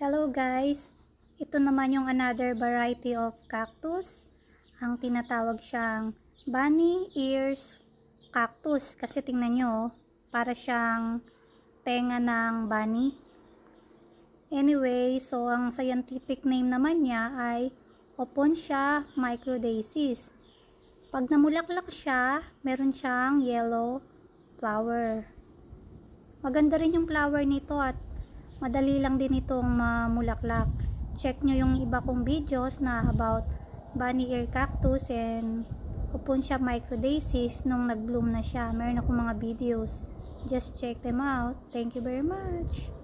Hello guys! Ito naman yung another variety of cactus. Ang tinatawag siyang bunny ears cactus. Kasi tingnan nyo, oh, para siyang tenga ng bunny. Anyway, so ang scientific name naman niya ay Opuntia microdaisies. Pag namulaklak siya, meron siyang yellow flower. Maganda rin yung flower nito at madali lang din itong mamulaklak check nyo yung iba kong videos na about bunny ear cactus and opuntia microdaisies nung nagbloom na siya meron akong mga videos just check them out thank you very much